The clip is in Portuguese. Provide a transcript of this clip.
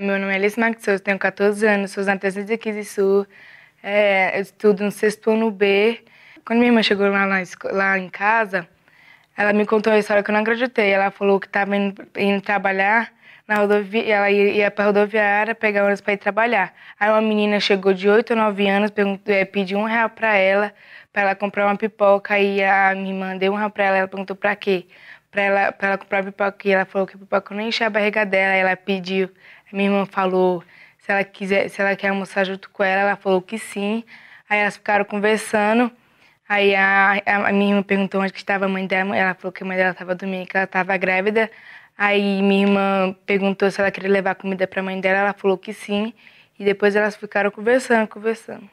Meu nome é Alice Marques Souza, tenho 14 anos, sou na 315 Sul, é, estudo no sexto ano B. Quando minha irmã chegou lá, na, lá em casa, ela me contou a história que eu não acreditei. Ela falou que estava indo, indo trabalhar na rodovia, ela ia para a rodoviária pegar ônibus para ir trabalhar. Aí uma menina chegou de 8 ou 9 anos, é, pediu um real para ela, para ela comprar uma pipoca, e a minha irmã deu um real para ela, ela perguntou para quê? Para ela, pra ela comprar pipoca, e ela falou que a pipoca não enche a barriga dela, ela pediu, a minha irmã falou se ela quiser, se ela quer almoçar junto com ela, ela falou que sim. Aí elas ficaram conversando, Aí a, a, minha irmã perguntou onde que estava a mãe dela. Ela falou que a mãe dela estava dormindo, que ela estava grávida. Aí minha irmã perguntou se ela queria levar comida para a mãe dela. Ela falou que sim. E depois elas ficaram conversando, conversando.